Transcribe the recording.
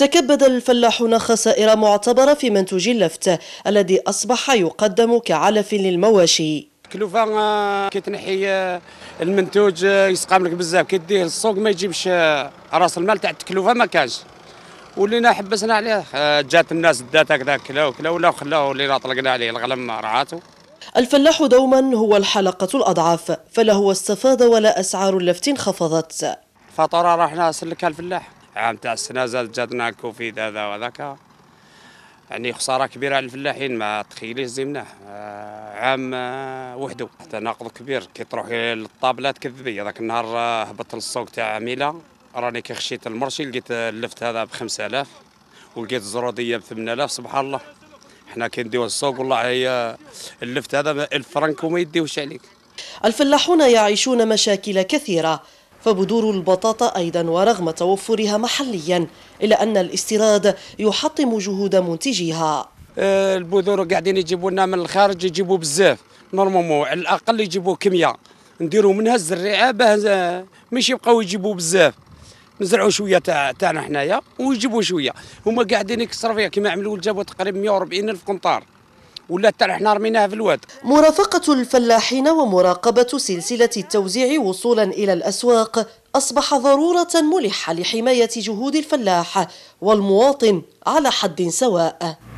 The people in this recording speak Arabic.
تكبد الفلاحون خسائر معتبرة في منتوج اللفت الذي أصبح يقدم كعلف للمواشي التكلفه آه، كتنحي آه، المنتوج آه، يسقام لك بزاف كيديه للسوق ما يجيبش راس المال تاع التكلفه ما كانش ولينا حبسنا عليه جات الناس دات هكذا كلا وكلا ولا خلاه اللي طلقنا عليه الغلم رعاته الفلاح دوما هو الحلقة الأضعف فلا هو استفاد ولا أسعار اللفت انخفضت فطرة رحنا سلكها الفلاح عام تاع السنه زاد جاتنا الكوفيد هذا وذاك يعني خساره كبيره على الفلاحين ما تخيليش زمناه آه، عام آه، وحده حتى كبير كي تروحي للطابله تكذبي هذاك النهار آه، هبط للسوق تاع عميله راني كي خشيت المرشي لقيت اللفت هذا ب 5000 ولقيت الزروديه ب 8000 سبحان الله حنا كي نديو السوق والله هي اللفت هذا 1000 فرنك وما يديوش عليك الفلاحون يعيشون مشاكل كثيره فبذور البطاطا أيضا ورغم توفرها محليا إلا أن الاستيراد يحطم جهود منتجيها آه، البذور قاعدين يجيبوا لنا من الخارج يجيبوا بزاف نورمالمون على الأقل يجيبوا كمية نديروا منها الزريعة باه آه، مش يبقاو يجيبوا بزاف نزرعوا شويه تاع تاعنا حنايا ويجيبوا شويه هما قاعدين يكسروا فيها كما عملوا جابوا تقريبا 140 الف قنطار ولا حتى حنا رميناها في الواد مرافقة الفلاحين ومراقبة سلسلة التوزيع وصولا إلى الأسواق أصبح ضرورة ملحة لحماية جهود الفلاح والمواطن على حد سواء